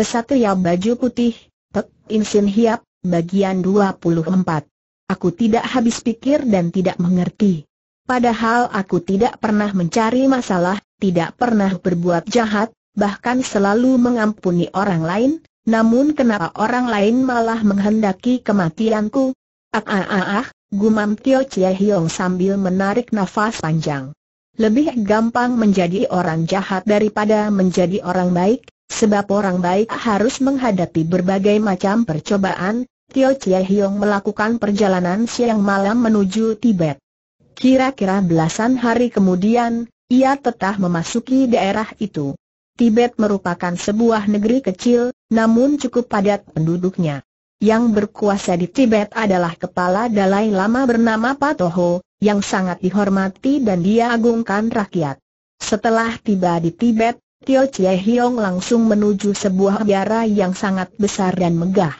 Kesatria baju putih, Pek Insin Hiap, bagian 24. Aku tidak habis pikir dan tidak mengerti. Padahal aku tidak pernah mencari masalah, tidak pernah berbuat jahat, bahkan selalu mengampuni orang lain, namun kenapa orang lain malah menghendaki kematianku? Ah ah ah ah, gumam Tio Chie Hiong sambil menarik nafas panjang. Lebih gampang menjadi orang jahat daripada menjadi orang baik, Sebab orang baik harus menghadapi berbagai macam percobaan, Tio Chie Hiong melakukan perjalanan siang malam menuju Tibet. Kira-kira belasan hari kemudian, ia tetap memasuki daerah itu. Tibet merupakan sebuah negeri kecil, namun cukup padat penduduknya. Yang berkuasa di Tibet adalah kepala Dalai Lama bernama Patoho, yang sangat dihormati dan diagungkan rakyat. Setelah tiba di Tibet, Tio Chie Hiong langsung menuju sebuah biara yang sangat besar dan megah.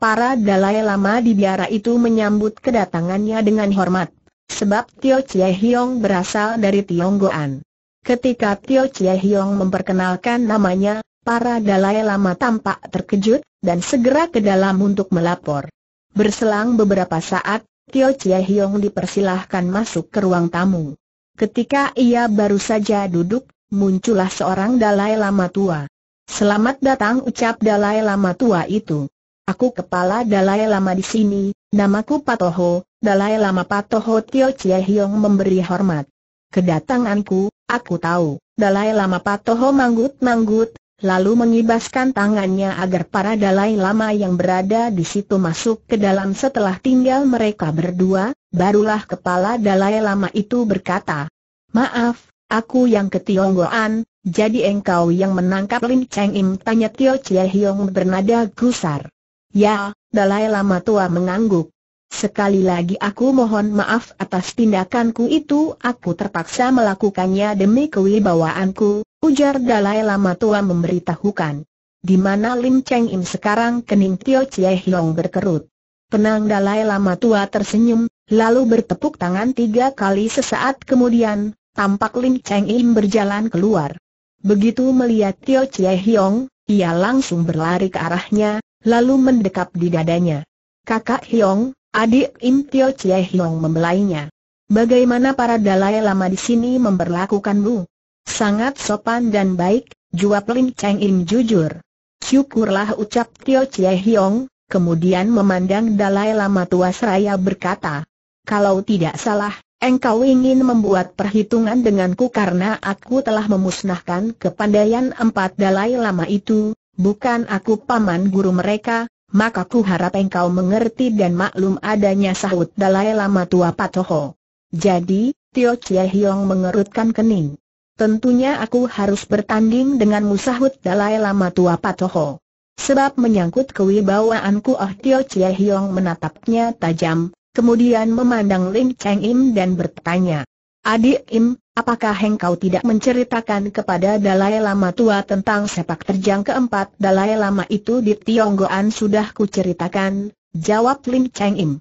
Para Dalai Lama di biara itu menyambut kedatangannya dengan hormat, sebab Tio Chie Hiong berasal dari Tionggoan. Ketika Tio Chie Hiong memperkenalkan namanya, para Dalai Lama tampak terkejut, dan segera ke dalam untuk melapor. Berselang beberapa saat, Tio Chie Hiong dipersilahkan masuk ke ruang tamu. Ketika ia baru saja duduk, muncullah seorang Dalai Lama tua. Selamat datang ucap Dalai Lama tua itu. Aku kepala Dalai Lama di sini, namaku Patoho, Dalai Lama Patoho Tio Chie Hiong memberi hormat. Kedatanganku, aku tahu, Dalai Lama Patoho manggut-manggut, lalu mengibaskan tangannya agar para Dalai Lama yang berada di situ masuk ke dalam setelah tinggal mereka berdua, barulah kepala Dalai Lama itu berkata, Maaf, Aku yang ke Tionggoan, jadi engkau yang menangkap Lim Cheng Im tanya Tio Chie Hiong bernada gusar. Ya, Dalai Lama tua mengangguk. Sekali lagi aku mohon maaf atas tindakanku itu aku terpaksa melakukannya demi kewibawaanku, ujar Dalai Lama tua memberitahukan. Di mana Lim Cheng Im sekarang kening Tio Chie Hiong berkerut. Penang Dalai Lama tua tersenyum, lalu bertepuk tangan tiga kali sesaat kemudian, tampak Lim Cheng Im berjalan keluar. Begitu melihat Tio Chie Hiong, ia langsung berlari ke arahnya, lalu mendekap di dadanya. Kakak Hiong, adik Im Tio Chie Hiong membelainya. Bagaimana para dalai lama di sini memperlakukanmu? Sangat sopan dan baik, jawab Lim Cheng Im jujur. Syukurlah ucap Tio Chie Hiong, kemudian memandang dalai lama tua seraya berkata, kalau tidak salah, Engkau ingin membuat perhitungan denganku karena aku telah memusnahkan kepandaian empat dalai lama itu, bukan aku paman guru mereka, maka ku harap engkau mengerti dan maklum adanya sahut dalai lama tua Patoho. Jadi, Tio Chie Hiong mengerutkan kening. Tentunya aku harus bertanding dengan musahut dalai lama tua Patoho. Sebab menyangkut kewibawaanku Oh Tio Chie Hiong menatapnya tajam, kemudian memandang Lin Cheng Im dan bertanya, Adik Im, apakah engkau tidak menceritakan kepada Dalai Lama tua tentang sepak terjang keempat Dalai Lama itu di Tionggoan sudah kuceritakan, jawab Lin Cheng Im.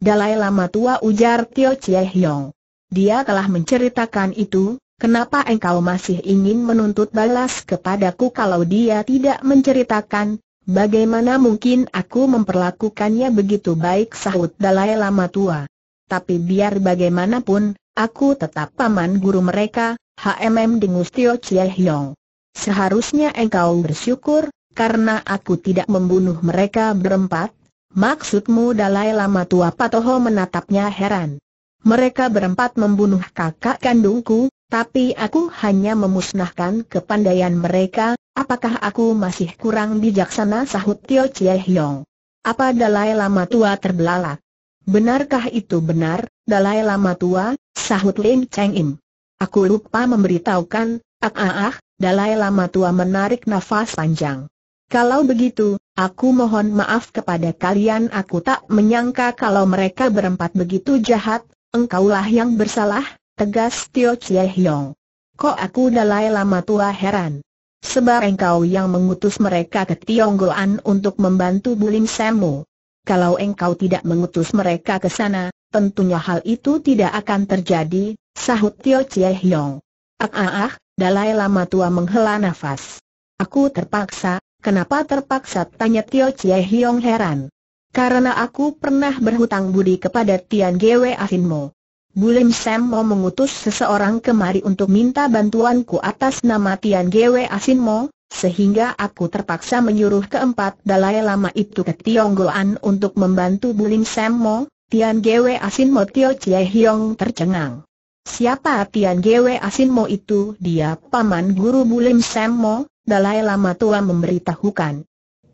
Dalai Lama tua ujar Tio Chie Hiong. Dia telah menceritakan itu, kenapa engkau masih ingin menuntut balas kepadaku kalau dia tidak menceritakan, Bagaimana mungkin aku memperlakukannya begitu baik sahut Dalai Lama tua. Tapi biar bagaimanapun, aku tetap paman guru mereka, HMM Dingustio Chie Hyong. Seharusnya engkau bersyukur, karena aku tidak membunuh mereka berempat. Maksudmu Dalai Lama tua Patoho menatapnya heran. Mereka berempat membunuh kakak kandungku, tapi aku hanya memusnahkan kepandaian mereka, apakah aku masih kurang bijaksana sahut Tio Chie Hiong? Apa Dalai Lama Tua terbelalak? Benarkah itu benar, Dalai Lama Tua, sahut Lim Cheng Im? Aku lupa memberitahukan, ah ah ah, Dalai Lama Tua menarik nafas panjang. Kalau begitu, aku mohon maaf kepada kalian aku tak menyangka kalau mereka berempat begitu jahat, engkaulah yang bersalah, Tegas Tio Chie Hiong. Kok aku Dalai Lama tua heran? Sebab engkau yang mengutus mereka ke Tionggoan untuk membantu Bulim Semu. Kalau engkau tidak mengutus mereka ke sana, tentunya hal itu tidak akan terjadi, sahut Tio Chie Hiong. Ah ah ah, Dalai Lama tua menghela nafas. Aku terpaksa, kenapa terpaksa tanya Tio Chie Hiong heran. Karena aku pernah berhutang budi kepada Tian Gwe Asinmo. Bulim Sam Mo mengutus seseorang kemari untuk minta bantuanku atas nama Tian Gwe Asinmo, sehingga aku terpaksa menyuruh keempat Dalai Lama itu ke Tionggoan untuk membantu Bulim Sam Mo, Tian Gwe Asinmo Tio Chie Hiong tercengang. Siapa Tian Gwe Asinmo itu? Dia paman guru Bulim Sam Mo, Dalai Lama tua memberitahukan.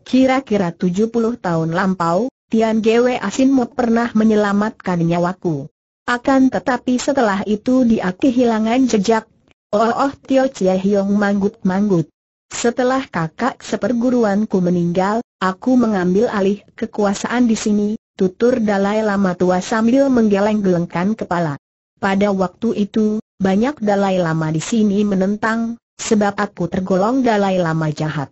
Kira-kira 70 tahun lampau, Tian Gwe Asinmo pernah menyelamatkan nyawaku. Akan tetapi setelah itu dia kehilangan jejak. Oh, oh Tio Chie Hiong manggut-manggut. Setelah kakak seperguruanku meninggal, aku mengambil alih kekuasaan di sini, tutur Dalai Lama tua sambil menggeleng-gelengkan kepala. Pada waktu itu, banyak Dalai Lama di sini menentang, sebab aku tergolong Dalai Lama jahat.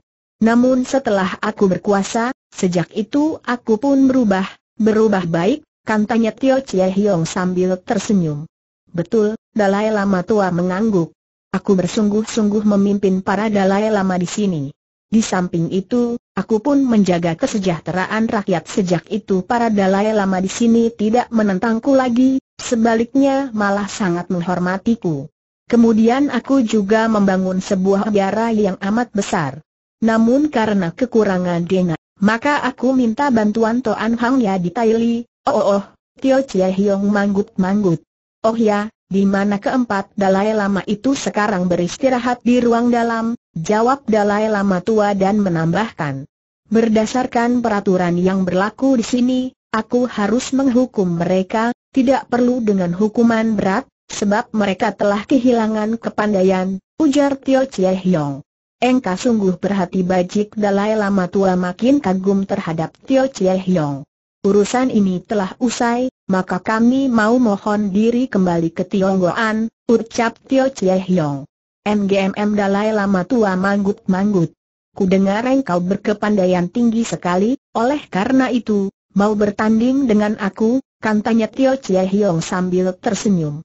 Namun setelah aku berkuasa, sejak itu aku pun berubah, berubah baik, Kantanya Tio Chie Hiong sambil tersenyum. Betul, Dalai Lama tua mengangguk. Aku bersungguh-sungguh memimpin para Dalai Lama di sini. Di samping itu, aku pun menjaga kesejahteraan rakyat sejak itu para Dalai Lama di sini tidak menentangku lagi, sebaliknya malah sangat menghormatiku. Kemudian aku juga membangun sebuah biara yang amat besar. Namun karena kekurangan dana, maka aku minta bantuan Toan Hang Ya di Thailand, Oh, oh oh, Tio Chie Hiong manggut-manggut. Oh ya, di mana keempat Dalai Lama itu sekarang beristirahat di ruang dalam, jawab Dalai Lama tua dan menambahkan. Berdasarkan peraturan yang berlaku di sini, aku harus menghukum mereka, tidak perlu dengan hukuman berat, sebab mereka telah kehilangan kepandaian, ujar Tio Chie Hiong. Engkau sungguh berhati bajik Dalai Lama tua makin kagum terhadap Tio Chie Hiong urusan ini telah usai, maka kami mau mohon diri kembali ke Tionggoan, ucap Tio Chie Hiong. MGMM Dalai Lama tua manggut-manggut. Ku dengar engkau berkepandaian tinggi sekali, oleh karena itu, mau bertanding dengan aku, kantanya Tio Chie Hiong sambil tersenyum.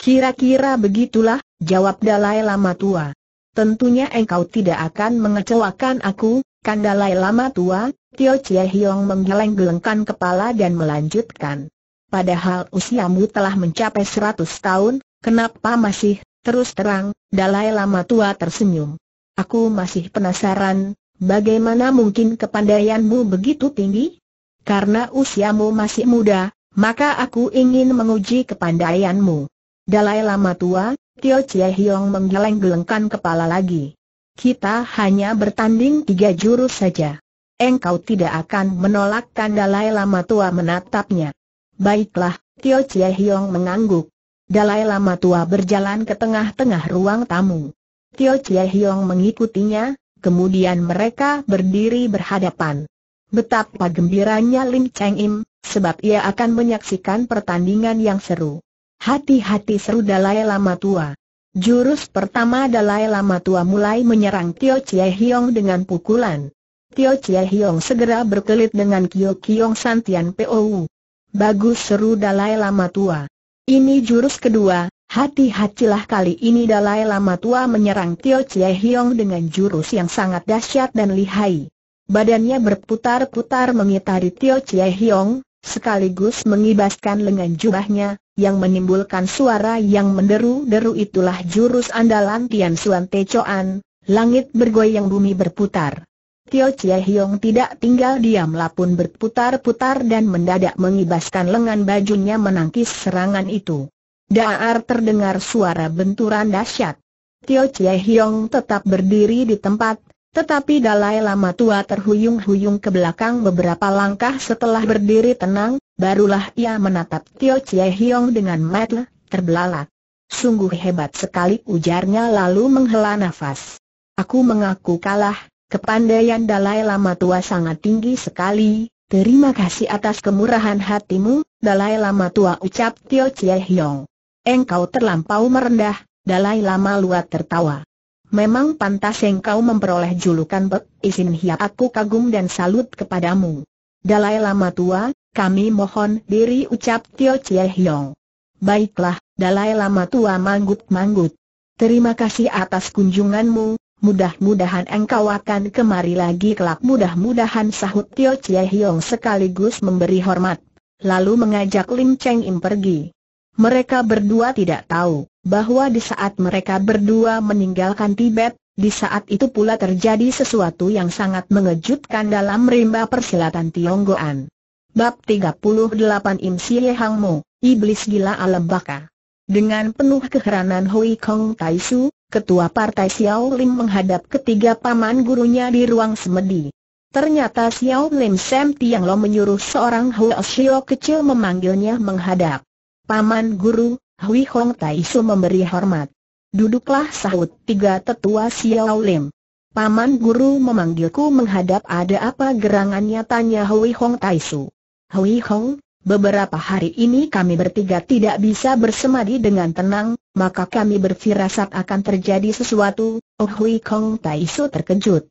Kira-kira begitulah, jawab Dalai Lama tua. Tentunya engkau tidak akan mengecewakan aku, Kandalai lama tua, Tio Chie Hiong menggeleng-gelengkan kepala dan melanjutkan. Padahal usiamu telah mencapai seratus tahun, kenapa masih, terus terang, Dalai Lama tua tersenyum. Aku masih penasaran, bagaimana mungkin kepandaianmu begitu tinggi? Karena usiamu masih muda, maka aku ingin menguji kepandaianmu. Dalai Lama tua, Tio Chie Hiong menggeleng-gelengkan kepala lagi. Kita hanya bertanding tiga jurus saja. Engkau tidak akan menolak Lai Lama Tua menatapnya. Baiklah, Tio Chie Hiong mengangguk. Dalai Lama Tua berjalan ke tengah-tengah ruang tamu. Tio Chie Hiong mengikutinya, kemudian mereka berdiri berhadapan. Betapa gembiranya Lin Cheng Im, sebab ia akan menyaksikan pertandingan yang seru. Hati-hati seru Dalai Lama Tua. Jurus pertama Dalai Lama Tua mulai menyerang Tio Chie Hiong dengan pukulan. Tio Chie Hiong segera berkelit dengan Kyo Kiong Santian Pou. Bagus seru Dalai Lama Tua. Ini jurus kedua, hati-hatilah kali ini Dalai Lama Tua menyerang Tio Chie Hiong dengan jurus yang sangat dahsyat dan lihai. Badannya berputar-putar mengitari Tio Chie Hiong, sekaligus mengibaskan lengan jubahnya, yang menimbulkan suara yang menderu-deru itulah jurus andalan Tian Suan Te Choan, langit bergoyang bumi berputar. Tio Chie Hiong tidak tinggal diam pun berputar-putar dan mendadak mengibaskan lengan bajunya menangkis serangan itu. Daar terdengar suara benturan dahsyat. Tio Chie Hiong tetap berdiri di tempat, tetapi Dalai Lama tua terhuyung-huyung ke belakang beberapa langkah setelah berdiri tenang, Barulah ia menatap Tio Chie Hiong dengan mata terbelalak. Sungguh hebat sekali ujarnya lalu menghela nafas. Aku mengaku kalah, kepandaian Dalai Lama tua sangat tinggi sekali, terima kasih atas kemurahan hatimu, Dalai Lama tua ucap Tio Chie Hiong. Engkau terlampau merendah, Dalai Lama luat tertawa. Memang pantas engkau memperoleh julukan Bek Izin Hia. Aku kagum dan salut kepadamu. Dalai Lama tua, kami mohon diri ucap Tio Chie Hiong. Baiklah, Dalai Lama tua manggut-manggut. Terima kasih atas kunjunganmu, mudah-mudahan engkau akan kemari lagi kelak mudah-mudahan sahut Tio Chie Hiong sekaligus memberi hormat. Lalu mengajak Lim Cheng Im pergi. Mereka berdua tidak tahu bahwa di saat mereka berdua meninggalkan Tibet, di saat itu pula terjadi sesuatu yang sangat mengejutkan dalam rimba persilatan Tionggoan. Bab 38 Im Siye Hang Mo, Iblis Gila Alam Baka Dengan penuh keheranan Hui Kong Tai Su, Ketua Partai Xiao Lim menghadap ketiga paman gurunya di ruang semedi Ternyata Xiao Lim Sam Tiang Lo menyuruh seorang Hui Shio kecil memanggilnya menghadap Paman guru, Hui Kong Tai Su memberi hormat Duduklah sahut tiga tetua Xiao Lim Paman guru memanggilku menghadap ada apa gerangannya tanya Hui Hong Tai Su Hui Hong, beberapa hari ini kami bertiga tidak bisa bersemadi dengan tenang, maka kami berfirasat akan terjadi sesuatu, Oh Hui Kong Taisu terkejut.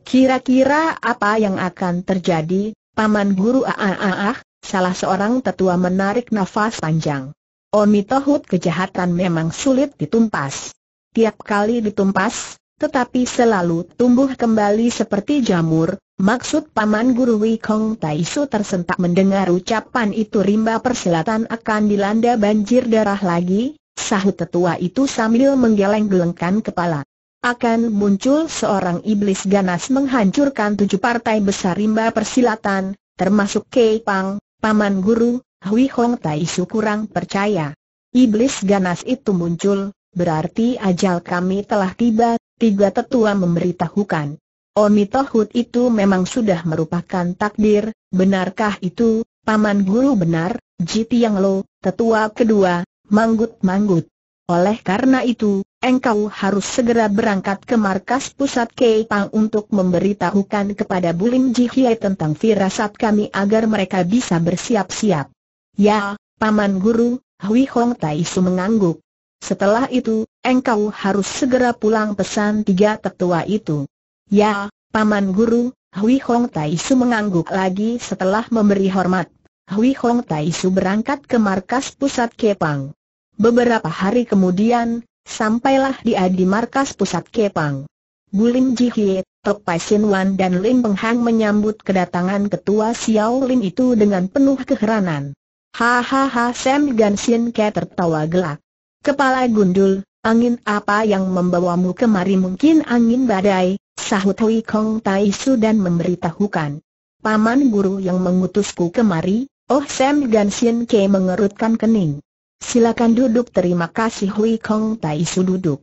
Kira-kira apa yang akan terjadi, Paman Guru Aaah, salah seorang tetua menarik nafas panjang. Omitohut kejahatan memang sulit ditumpas. Tiap kali ditumpas, tetapi selalu tumbuh kembali seperti jamur, maksud Paman Guru Wikong Taisu tersentak mendengar ucapan itu rimba persilatan akan dilanda banjir darah lagi, sahut tetua itu sambil menggeleng-gelengkan kepala. Akan muncul seorang iblis ganas menghancurkan tujuh partai besar rimba persilatan, termasuk Kei Pang, Paman Guru, Hui Hong Tai Su kurang percaya. Iblis ganas itu muncul, berarti ajal kami telah tiba tiga tetua memberitahukan. Oni Tohut itu memang sudah merupakan takdir, benarkah itu, Paman Guru benar, Jiti Yang Lo, tetua kedua, manggut-manggut. Oleh karena itu, engkau harus segera berangkat ke markas pusat Keipang untuk memberitahukan kepada Bulim Jihye tentang firasat kami agar mereka bisa bersiap-siap. Ya, Paman Guru, Hui Hong Taisu mengangguk. Setelah itu, engkau harus segera pulang pesan tiga tetua itu. Ya, Paman Guru, Hui Hong Tai Su mengangguk lagi setelah memberi hormat. Hui Hong Tai Su berangkat ke markas pusat Kepang. Beberapa hari kemudian, sampailah dia di markas pusat Kepang. Bulim Jihye, Tok Pai Sin Wan dan Lim Peng Hang menyambut kedatangan ketua Xiao Lin itu dengan penuh keheranan. Hahaha Sam Gan Sin Ke tertawa gelak. Kepala gundul, angin apa yang membawamu kemari mungkin angin badai, sahut Hui Kong Tai Su dan memberitahukan. Paman guru yang mengutusku kemari, Oh Sam Ganshin Ke mengerutkan kening. Silakan duduk terima kasih Hui Kong Tai Su duduk.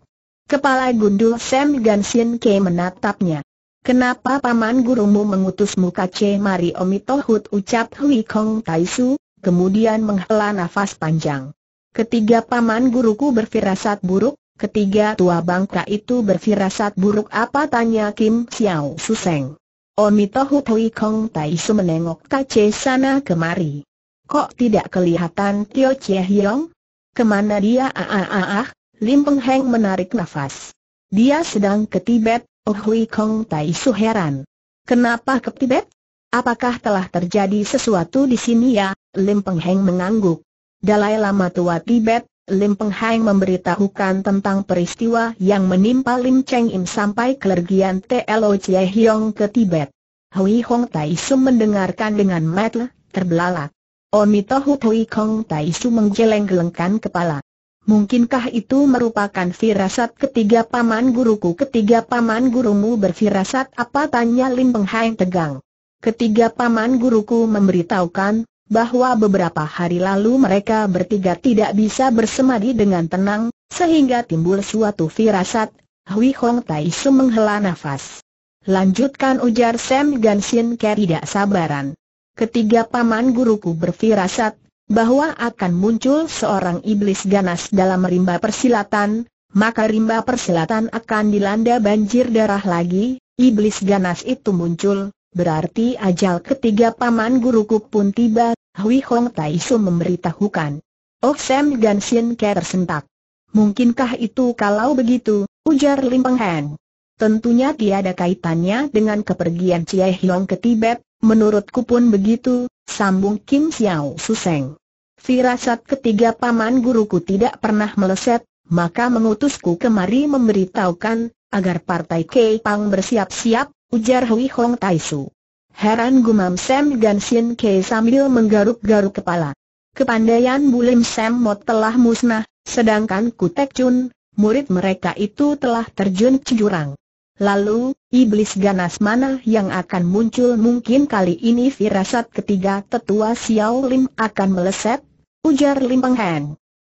Kepala gundul Sam Ganshin Ke menatapnya. Kenapa paman gurumu mengutusmu kace mari omitohut ucap Hui Kong Tai Su, kemudian menghela nafas panjang. Ketiga paman guruku berfirasat buruk, ketiga tua bangka itu berfirasat buruk apa tanya Kim Xiao Suseng. Omito Hui Kong Tai Su menengok kace sana kemari. Kok tidak kelihatan Tio Chie Hiong? Kemana dia? Ah, ah, ah, ah, ah. Lim Peng Heng menarik nafas. Dia sedang ke Tibet, Oh Hui Kong Tai Su heran. Kenapa ke Tibet? Apakah telah terjadi sesuatu di sini ya? Lim Peng Heng mengangguk. Dalai Lama Tua Tibet, Lim Peng Hai memberitahukan tentang peristiwa yang menimpa Lim Cheng Im sampai kelergian TLO Chie Hiong ke Tibet. Hui Hong Tai Su mendengarkan dengan metel, terbelalak. Omitohu Hui Hong Tai Su menggeleng-gelengkan kepala. Mungkinkah itu merupakan firasat ketiga paman guruku? Ketiga paman gurumu berfirasat apa? Tanya Lim Peng Hai tegang. Ketiga paman guruku memberitahukan bahwa beberapa hari lalu mereka bertiga tidak bisa bersemadi dengan tenang, sehingga timbul suatu firasat, Hui Hong Tai Su menghela nafas. Lanjutkan ujar Sam Gansin Ke tidak sabaran. Ketiga paman guruku berfirasat, bahwa akan muncul seorang iblis ganas dalam rimba persilatan, maka rimba persilatan akan dilanda banjir darah lagi, iblis ganas itu muncul, Berarti ajal ketiga paman guruku pun tiba, Hui Hong Tai Taisu memberitahukan. Oh Sam dan Sin Ke tersentak. Mungkinkah itu kalau begitu, ujar Lim Peng Han. Tentunya tiada kaitannya dengan kepergian Chie Hiong ke Tibet, menurutku pun begitu, sambung Kim Xiao Suseng. Firasat ketiga paman guruku tidak pernah meleset, maka mengutusku kemari memberitahukan, agar partai Kei Pang bersiap-siap, ujar Hui Hong Tai Su. Heran gumam Sam Gan Sin Ke sambil menggaruk-garuk kepala. Kepandaian Bulim Sam Mot telah musnah, sedangkan Kutek Chun, murid mereka itu telah terjun ke jurang. Lalu, iblis ganas mana yang akan muncul mungkin kali ini firasat ketiga tetua Xiao Lim akan meleset, ujar Lim Peng Heng.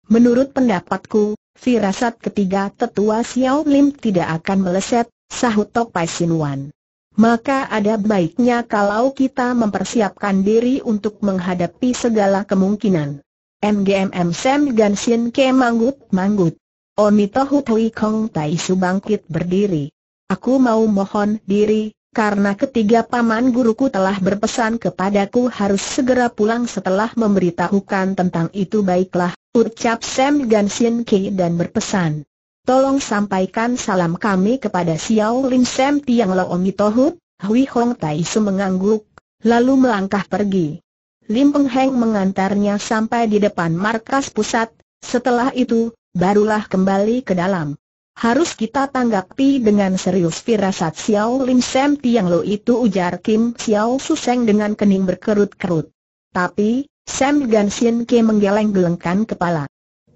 Menurut pendapatku, firasat ketiga tetua Xiao Lim tidak akan meleset, sahut Tok Pai Sin Wan maka ada baiknya kalau kita mempersiapkan diri untuk menghadapi segala kemungkinan. MGMM Sam Gansin Ke Manggut Manggut. Omito tui Kong Tai Su bangkit berdiri. Aku mau mohon diri, karena ketiga paman guruku telah berpesan kepadaku harus segera pulang setelah memberitahukan tentang itu baiklah, ucap Sam Gansin Ke dan berpesan tolong sampaikan salam kami kepada Xiao Lin Sam Tiang Lo Omi Tohut, Hui Hong Tai Su mengangguk, lalu melangkah pergi. Lim Peng Heng mengantarnya sampai di depan markas pusat, setelah itu, barulah kembali ke dalam. Harus kita tanggapi dengan serius firasat Xiao Lim Sam Tiang Lo itu ujar Kim Xiao susah dengan kening berkerut-kerut. Tapi, Sam Gan Sien Ke menggeleng-gelengkan kepala.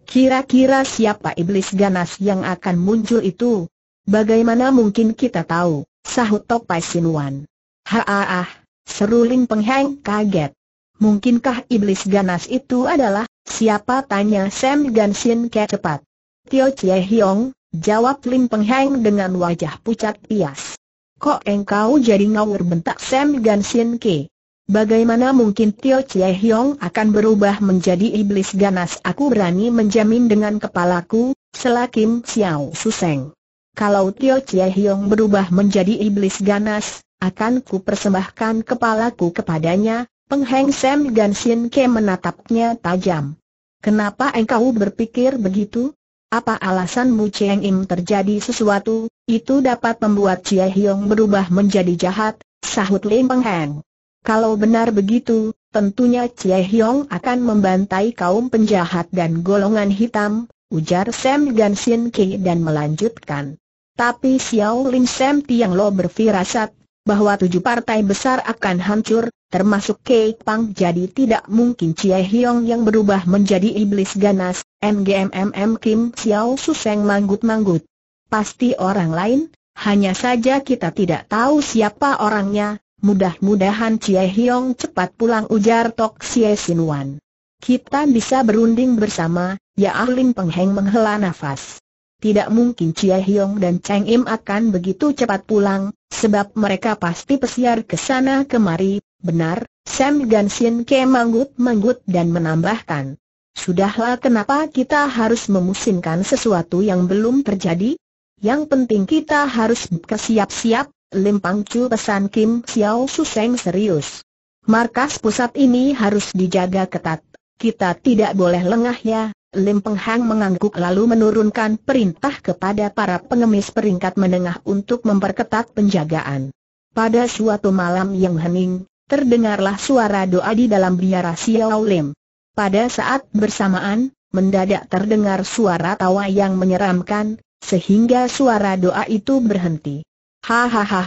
Kira-kira siapa iblis ganas yang akan muncul itu? Bagaimana mungkin kita tahu? Sahut Tok Pai Wan. Haa, Seruling seru Pengheng kaget. Mungkinkah iblis ganas itu adalah siapa? Tanya Sam Gan Sin ke cepat. Tio Chie Hiong, jawab Ling Pengheng dengan wajah pucat pias. Kok engkau jadi ngawur bentak Sam Gan Sin ke? Bagaimana mungkin Tio Chie Hiong akan berubah menjadi iblis ganas aku berani menjamin dengan kepalaku, selakim Xiao Suseng. Kalau Tio Chie Hiong berubah menjadi iblis ganas, akan ku persembahkan kepalaku kepadanya, Pengheng Sam dan Shin Ke menatapnya tajam. Kenapa engkau berpikir begitu? Apa alasanmu Cheng Im terjadi sesuatu, itu dapat membuat Chie Hiong berubah menjadi jahat, sahut Lim Pengheng. Kalau benar begitu, tentunya Cie Hyong akan membantai kaum penjahat dan golongan hitam, ujar Sam Sin Ki dan melanjutkan. Tapi Xiao Lin Sam Tiang Lo berfirasat, bahwa tujuh partai besar akan hancur, termasuk Kei Pang jadi tidak mungkin Cie Hyong yang berubah menjadi iblis ganas, MGMMM Kim Xiao Suseng manggut-manggut. Pasti orang lain, hanya saja kita tidak tahu siapa orangnya, Mudah-mudahan Cie Hiong cepat pulang ujar Tok Sin Wan. Kita bisa berunding bersama, ya Peng ah Pengheng menghela nafas. Tidak mungkin Cie Hiong dan Cheng Im akan begitu cepat pulang, sebab mereka pasti pesiar ke sana kemari, benar, Sam Sin Ke manggut-manggut dan menambahkan. Sudahlah kenapa kita harus memusingkan sesuatu yang belum terjadi? Yang penting kita harus bersiap-siap, Lim Pang Chu pesan Kim Xiao Suseng serius. Markas pusat ini harus dijaga ketat. Kita tidak boleh lengah ya. Lim Peng Hang mengangguk lalu menurunkan perintah kepada para pengemis peringkat menengah untuk memperketat penjagaan. Pada suatu malam yang hening, terdengarlah suara doa di dalam biara Xiao Lim. Pada saat bersamaan, mendadak terdengar suara tawa yang menyeramkan, sehingga suara doa itu berhenti. Hahaha,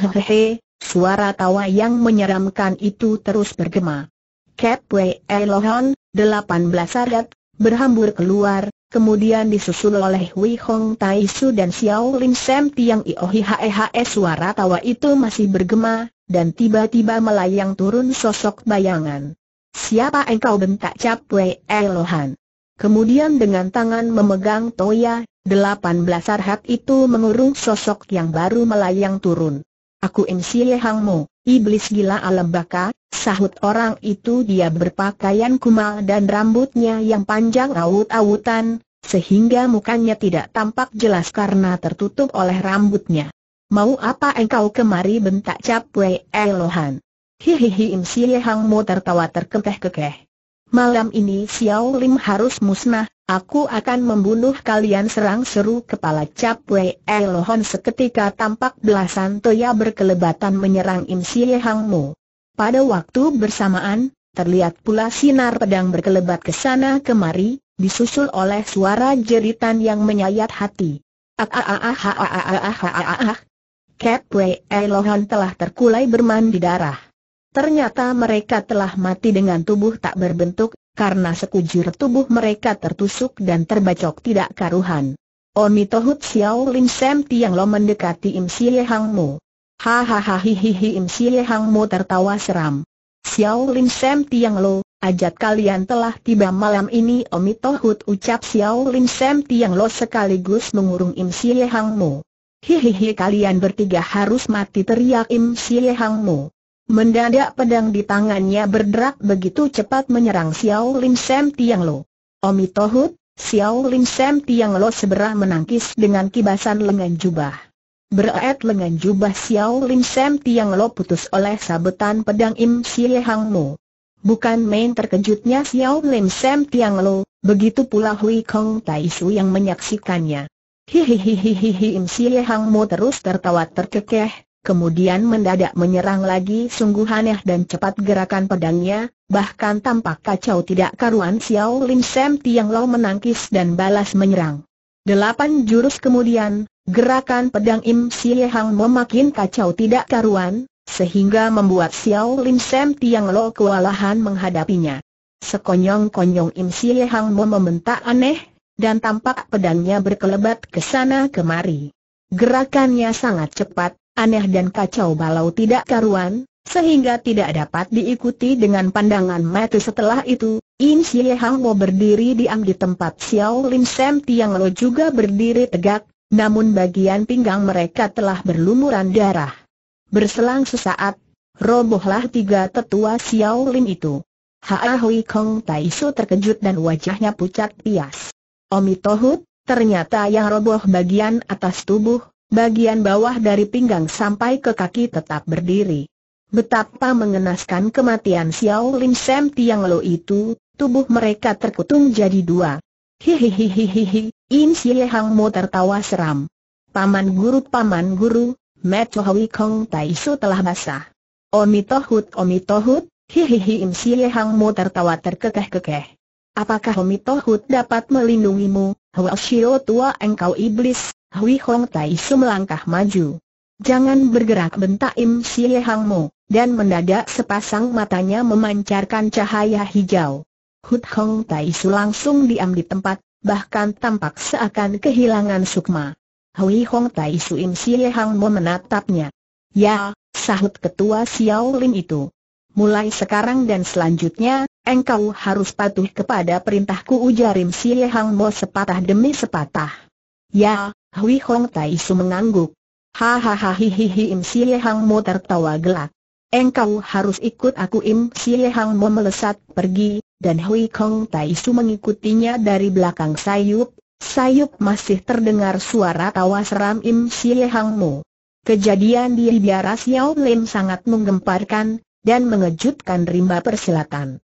suara tawa yang menyeramkan itu terus bergema. Cap Wei Elohon, belas arat, berhambur keluar, kemudian disusul oleh Wei Hong Tai Su dan Xiao Lim Sam Tiang Io Hihaehae suara tawa itu masih bergema, dan tiba-tiba melayang turun sosok bayangan. Siapa engkau bentak Cap Wei Elohan? Kemudian dengan tangan memegang toya, delapan belas arhat itu mengurung sosok yang baru melayang turun. Aku Hang Hangmu, iblis gila alam baka, sahut orang itu dia berpakaian kumal dan rambutnya yang panjang awut-awutan, sehingga mukanya tidak tampak jelas karena tertutup oleh rambutnya. Mau apa engkau kemari bentak Cap Elohan? Hihihi Hang Hangmu tertawa terkekeh-kekeh. Malam ini Xiao Lim harus musnah, aku akan membunuh kalian serang seru kepala Cap Wei Elohon seketika tampak belasan toya berkelebatan menyerang Im Xie Hang Mo. Pada waktu bersamaan, terlihat pula sinar pedang berkelebat ke sana kemari, disusul oleh suara jeritan yang menyayat hati. Cap Wei ah telah terkulai ah darah. Ternyata mereka telah mati dengan tubuh tak berbentuk, karena sekujur tubuh mereka tertusuk dan terbacok tidak karuhan. Omi Tohut Xiao Lin Sam Tiang Lo mendekati Im Xie Hang Mo. Hahaha hihihi Im Xie Hang Mo tertawa seram. Xiao Lin Sam Tiang Lo, ajat kalian telah tiba malam ini Omi Tohut ucap Xiao Lin Sam Tiang Lo sekaligus mengurung Im Xie Hang Hihihi kalian bertiga harus mati teriak Im Xie Hang Mo. Mendadak pedang di tangannya berderak begitu cepat menyerang Xiao Lim Sam Tiang Lo. Omi Tohut, Xiao Lim Sam Tiang Lo seberah menangkis dengan kibasan lengan jubah. Berat lengan jubah Xiao Lim Sam Tiang Lo putus oleh sabetan pedang Im Sie Hang Mo. Bukan main terkejutnya Xiao Lim Sam Tiang Lo, begitu pula Hui Kong Tai Su yang menyaksikannya. Hihihihihihi Im Sie Hang Mo terus tertawa terkekeh, kemudian mendadak menyerang lagi sungguh aneh dan cepat gerakan pedangnya, bahkan tampak kacau tidak karuan Xiao Lin Sam Tiang Lo menangkis dan balas menyerang. Delapan jurus kemudian, gerakan pedang Im Sie Hang memakin kacau tidak karuan, sehingga membuat Xiao Lin Sam Tiang Lo kewalahan menghadapinya. Sekonyong-konyong Im Sie Hang membentak aneh, dan tampak pedangnya berkelebat ke sana kemari. Gerakannya sangat cepat, aneh dan kacau balau tidak karuan, sehingga tidak dapat diikuti dengan pandangan mata setelah itu, In Xie Hang Mo berdiri diam di tempat Xiao Lim Sam Tiang Lo juga berdiri tegak, namun bagian pinggang mereka telah berlumuran darah. Berselang sesaat, robohlah tiga tetua Xiao Lim itu. Haa Hui Kong Tai Su terkejut dan wajahnya pucat pias. Omi Tohut, ternyata yang roboh bagian atas tubuh, bagian bawah dari pinggang sampai ke kaki tetap berdiri. Betapa mengenaskan kematian Xiao Lim Sam Tiang Lo itu, tubuh mereka terkutung jadi dua. Hihihihihihi, In Xie Hang Mo tertawa seram. Paman guru, paman guru, Metu Hwi Kong Tai Su telah basah. Omitohut, omitohut, hihihi In Xie Hang Mo tertawa terkekeh-kekeh. Apakah omitohut dapat melindungimu, Hwa Xiao tua engkau iblis, Hui Hong Tai Su melangkah maju. Jangan bergerak bentak Im Sie Hang Mo, dan mendadak sepasang matanya memancarkan cahaya hijau. Hut Hong Tai Su langsung diam di tempat, bahkan tampak seakan kehilangan sukma. Hui Hong Tai Su Im Sie Hang Mo menatapnya. Ya, sahut ketua Xiao Lin itu. Mulai sekarang dan selanjutnya, engkau harus patuh kepada perintahku ujar Im Sie Hang Mo sepatah demi sepatah. Ya, Hui Hong Tai Su mengangguk. Hahaha hihihi Im Xie Hang Mo tertawa gelak. Engkau harus ikut aku Im Xie Hang Mo melesat pergi, dan Hui Hong Tai Su mengikutinya dari belakang sayup. Sayup masih terdengar suara tawa seram Im Xie Hang Mo. Kejadian di biara Xiao Lim sangat menggemparkan, dan mengejutkan rimba persilatan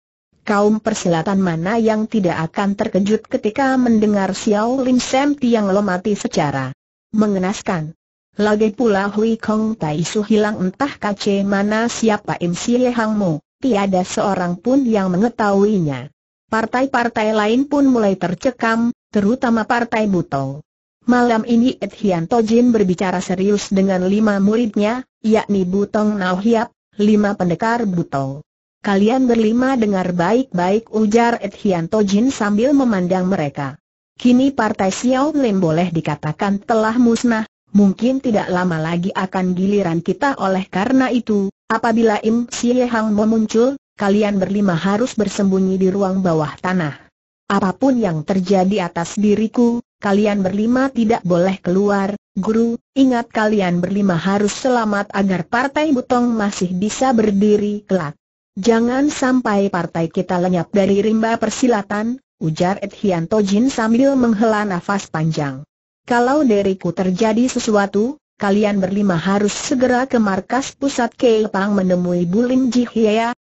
kaum persilatan mana yang tidak akan terkejut ketika mendengar Xiao Lim Sam Tiang Lo mati secara mengenaskan. Lagi pula Hui Kong Tai Su hilang entah kace mana siapa Im Siye Hang Mo, tiada seorang pun yang mengetahuinya. Partai-partai lain pun mulai tercekam, terutama Partai Butong. Malam ini Ed Hian Tojin berbicara serius dengan lima muridnya, yakni Butong Nao Hiap, lima pendekar Butong. Kalian berlima dengar baik-baik ujar Ed Tojin sambil memandang mereka. Kini partai Xiao Lim boleh dikatakan telah musnah, mungkin tidak lama lagi akan giliran kita oleh karena itu, apabila Im Xie Hang muncul, kalian berlima harus bersembunyi di ruang bawah tanah. Apapun yang terjadi atas diriku, kalian berlima tidak boleh keluar, guru, ingat kalian berlima harus selamat agar partai Butong masih bisa berdiri kelak. Jangan sampai partai kita lenyap dari rimba persilatan, ujar Ed Hianto sambil menghela nafas panjang. Kalau dariku terjadi sesuatu, kalian berlima harus segera ke markas pusat Keipang menemui Bulim Ji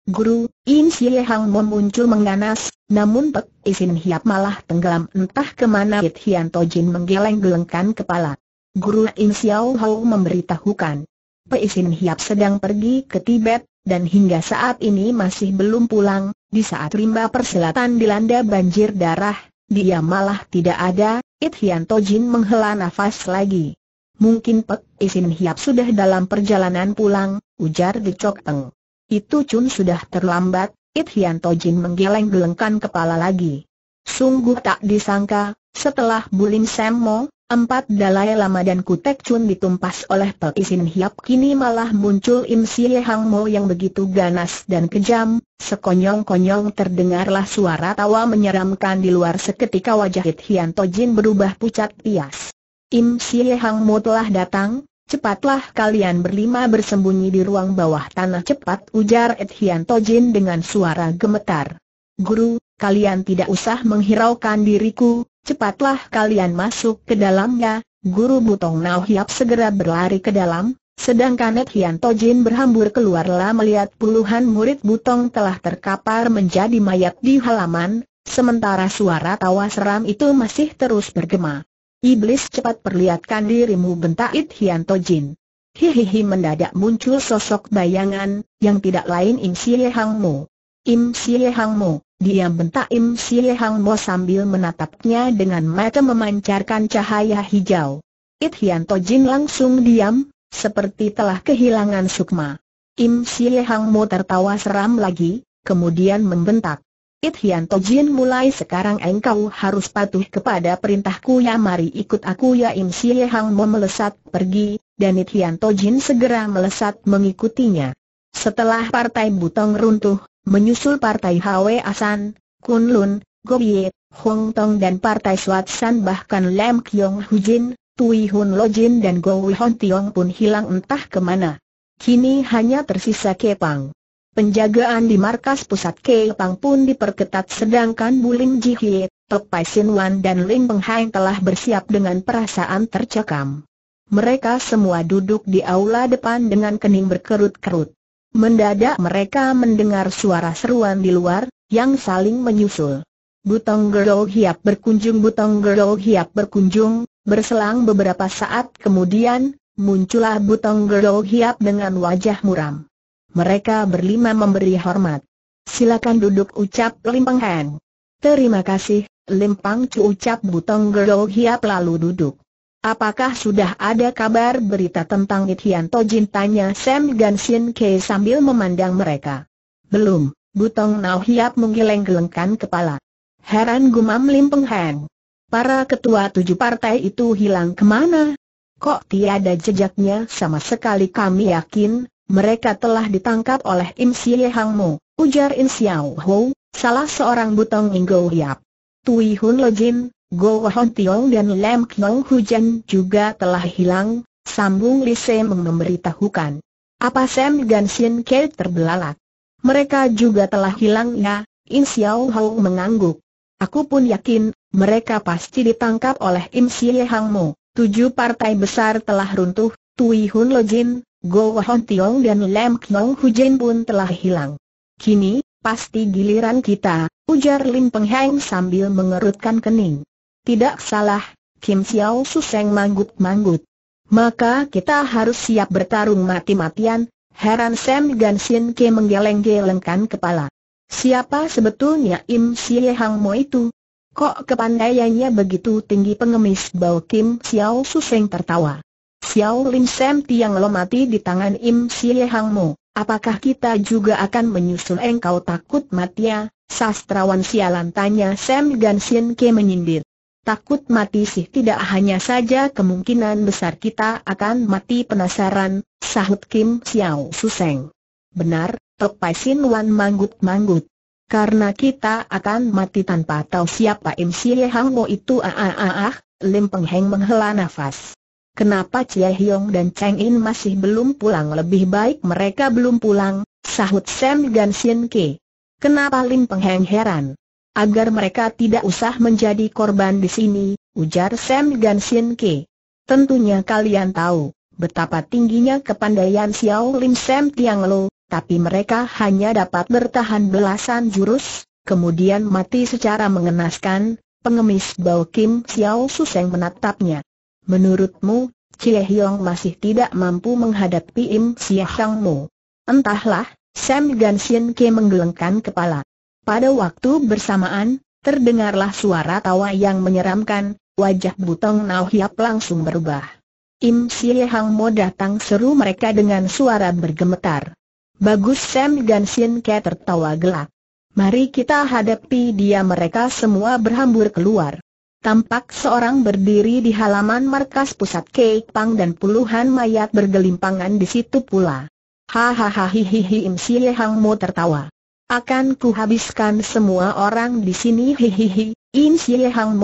Guru, In Xie Hang muncul mengganas, namun Pek Isin Hiap malah tenggelam entah kemana Ed Hianto menggeleng-gelengkan kepala. Guru In Xiao Hao memberitahukan. Pek Isin Hiap sedang pergi ke Tibet, dan hingga saat ini masih belum pulang, di saat rimba persilatan dilanda banjir darah, dia malah tidak ada, It Hian Tojin menghela nafas lagi. Mungkin Pek Isin Hiap sudah dalam perjalanan pulang, ujar di Teng. Itu Chun sudah terlambat, It Hian Tojin menggeleng-gelengkan kepala lagi. Sungguh tak disangka, setelah Bulim Semmo, Empat Dalai Lama dan Kutek Chun ditumpas oleh Pekisin Hiap kini malah muncul Im Sie Hang Mo yang begitu ganas dan kejam, sekonyong-konyong terdengarlah suara tawa menyeramkan di luar seketika wajah Hit Hian Jin berubah pucat pias. Im Sie Hang Mo telah datang, cepatlah kalian berlima bersembunyi di ruang bawah tanah cepat ujar Hit Hian Jin dengan suara gemetar. Guru, kalian tidak usah menghiraukan diriku, Cepatlah kalian masuk ke dalamnya, Guru Butong Nao Hiap segera berlari ke dalam, sedangkan Net Hian Tojin berhambur keluarlah melihat puluhan murid Butong telah terkapar menjadi mayat di halaman, sementara suara tawa seram itu masih terus bergema. Iblis cepat perlihatkan dirimu bentak It Hian Tojin. Hihihi mendadak muncul sosok bayangan, yang tidak lain Im Siye Hang Mo. Im Siye Hang Mo, dia bentak Im Sie Hang Mo sambil menatapnya dengan mata memancarkan cahaya hijau. It Hian To Jin langsung diam, seperti telah kehilangan sukma. Im Sie Hang Mo tertawa seram lagi, kemudian membentak. It Hian To Jin mulai sekarang engkau harus patuh kepada perintahku ya mari ikut aku ya Im Sie Hang Mo melesat pergi, dan It Hian To Jin segera melesat mengikutinya. Setelah partai Butong runtuh, menyusul partai Hwe Asan, Kun Kunlun, Goye, Hong Tong dan partai Swat San bahkan Lam Kyong Jin, Tui Hun Lo Jin dan Go Hon Tiong pun hilang entah kemana. Kini hanya tersisa Kepang. Penjagaan di markas pusat Kepang pun diperketat sedangkan Bulim Hye, Tok Pai Sin Wan dan Ling Peng Hang telah bersiap dengan perasaan tercekam. Mereka semua duduk di aula depan dengan kening berkerut-kerut. Mendadak mereka mendengar suara seruan di luar, yang saling menyusul. Butong Hiap berkunjung Butong Hiap berkunjung, berselang beberapa saat kemudian, muncullah Butong Hiap dengan wajah muram. Mereka berlima memberi hormat. Silakan duduk ucap Limpang Han. Terima kasih, Limpang Cu ucap Butong Hiap lalu duduk. Apakah sudah ada kabar berita tentang Itian Tojin? Tanya Sam Gansin Ke sambil memandang mereka. Belum, Butong Nau Hiap menggeleng-gelengkan kepala. Heran gumam Lim Peng Heng. Para ketua tujuh partai itu hilang kemana? Kok tiada jejaknya sama sekali kami yakin, mereka telah ditangkap oleh Im Siye Hang Mo, ujar Im Xiao Ho, salah seorang Butong Ngo Hiap. Tui Hun Lo Jin, Go Hon Tiong dan Lam Knong Hujan juga telah hilang, sambung Li Sem memberitahukan. Apa Sam dan Sin Ke terbelalak? Mereka juga telah hilang ya, In Xiao Hou mengangguk. Aku pun yakin, mereka pasti ditangkap oleh Im Xie Hang Mo. Tujuh partai besar telah runtuh, Tui Hun Lo Jin, Go Hon Tiong dan Lam Knong Hujan pun telah hilang. Kini, pasti giliran kita, ujar Lim Peng Heng sambil mengerutkan kening. Tidak salah, Kim Xiao Suseng manggut-manggut. Maka kita harus siap bertarung mati-matian, heran Sam Gan Sin Ke menggeleng-gelengkan kepala. Siapa sebetulnya Im Xie Hang Mo itu? Kok kepandaiannya begitu tinggi pengemis bau Kim Xiao Suseng tertawa. Xiao Lim Sam Tiang Lo mati di tangan Im Xie Hang Mo, apakah kita juga akan menyusul engkau takut mati ya? Sastrawan sialan tanya Sam Gan Sin Ke menyindir. Takut mati sih tidak hanya saja kemungkinan besar kita akan mati penasaran, sahut Kim Xiao Suseng. Benar, Tok Pai Sin Wan manggut-manggut. Karena kita akan mati tanpa tahu siapa Im Xie Hang Mo itu ah ah ah, ah Lim Peng Heng menghela nafas. Kenapa Cie Hyong dan Cheng In masih belum pulang lebih baik mereka belum pulang, sahut Sam Gan Sin Ke. Kenapa Lim Peng Heng heran? agar mereka tidak usah menjadi korban di sini, ujar Sam Gansin Ke. Tentunya kalian tahu betapa tingginya kepandaian Xiao Lim Sam Tiang Lo, tapi mereka hanya dapat bertahan belasan jurus, kemudian mati secara mengenaskan, pengemis Bao Kim Xiao Suseng menatapnya. Menurutmu, Chie Hiong masih tidak mampu menghadapi Im Sia Shang Mo. Entahlah, Sam Gansin Ke menggelengkan kepala. Pada waktu bersamaan, terdengarlah suara tawa yang menyeramkan, wajah Butong Nao Hiap langsung berubah. Im Sie Hang Mo datang seru mereka dengan suara bergemetar. Bagus Sam dan Sin Ke tertawa gelak. Mari kita hadapi dia mereka semua berhambur keluar. Tampak seorang berdiri di halaman markas pusat Keik Pang dan puluhan mayat bergelimpangan di situ pula. Hahaha hihihi Im Sie Hang Mo tertawa. Akan kuhabiskan semua orang di sini hihihi. In Xie Hang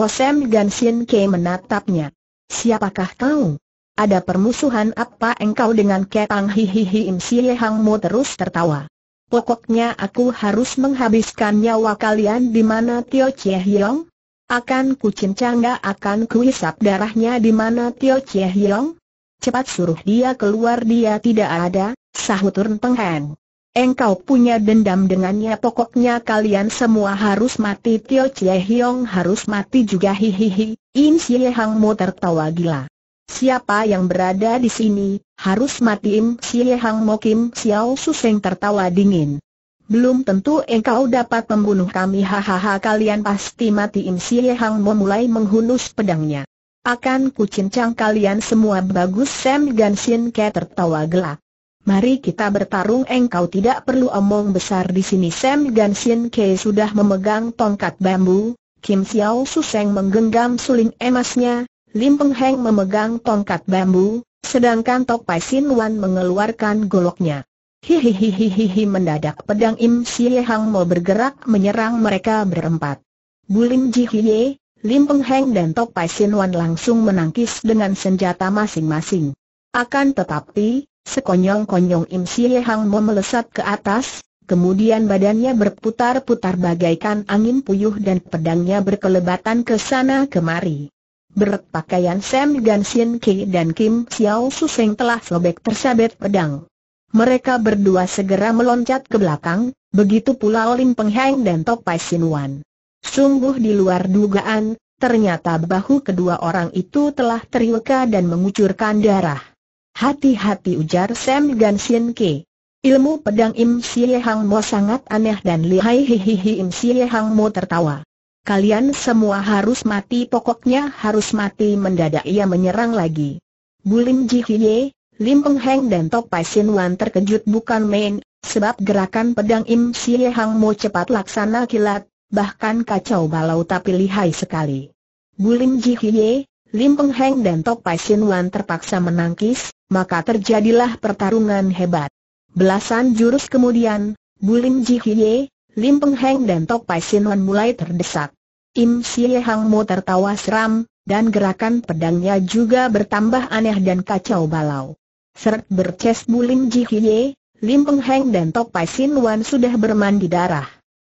Gan Sin Ke menatapnya. Siapakah kau? Ada permusuhan apa engkau dengan Ketang hihihi Im Xie Mo terus tertawa. Pokoknya aku harus menghabiskan nyawa kalian di mana Tio Chie Hiong? Akan ku cincangga akan ku hisap darahnya di mana Tio Chie Hiong? Cepat suruh dia keluar dia tidak ada, sahut Teng Han. Engkau punya dendam dengannya pokoknya kalian semua harus mati Tio Chie Hiong harus mati juga hihihi, In Sye Hang Mo tertawa gila. Siapa yang berada di sini, harus mati Im Sye Hang Mo Kim Xiao Suseng tertawa dingin. Belum tentu engkau dapat membunuh kami hahaha kalian pasti mati Im Sye Hang Mo mulai menghunus pedangnya. Akan kucincang kalian semua bagus Sam Gan Ganshin Ke tertawa gelak. Mari kita bertarung engkau tidak perlu omong besar di sini Sam Gan Sin Ke sudah memegang tongkat bambu, Kim Xiao Suseng menggenggam suling emasnya, Lim Peng Heng memegang tongkat bambu, sedangkan Tok Pai Sin Wan mengeluarkan goloknya. Hihihihihihi mendadak pedang Im Xie Hang mau bergerak menyerang mereka berempat. Bulim Ji Hye, Lim Peng Heng dan Tok Pai Sin Wan langsung menangkis dengan senjata masing-masing. Akan tetapi, Sekonyong-konyong Im Sie Hang Mo melesat ke atas, kemudian badannya berputar-putar bagaikan angin puyuh dan pedangnya berkelebatan ke sana kemari. Berat pakaian Sam Gan Sien Ki dan Kim Xiao Seng telah sobek tersabet pedang. Mereka berdua segera meloncat ke belakang, begitu pula Lim Peng Heng dan Tok Pai Sin Wan. Sungguh di luar dugaan, ternyata bahu kedua orang itu telah terluka dan mengucurkan darah. Hati-hati ujar Sam Gan Sien Ke. Ilmu pedang Im Sie Hang Mo sangat aneh dan lihai hihihi Im Sie Hang Mo tertawa. Kalian semua harus mati pokoknya harus mati mendadak ia menyerang lagi. Bulim Ji Hiye, Lim Peng Heng dan Tok Pai Sin Wan terkejut bukan main, sebab gerakan pedang Im Sie Hang Mo cepat laksana kilat, bahkan kacau balau tapi lihai sekali. Bulim Ji Hiye, Lim Peng Heng dan Tok Pai Sin Wan terpaksa menangkis, maka terjadilah pertarungan hebat. Belasan jurus kemudian, Bulim Ji Hye, Lim Peng Heng dan Tok Pai Wan mulai terdesak. Im Siye Hang Mo tertawa seram, dan gerakan pedangnya juga bertambah aneh dan kacau balau. Seret berces Bulim Ji Hye, Lim Peng Heng dan Tok Pai Wan sudah bermandi darah.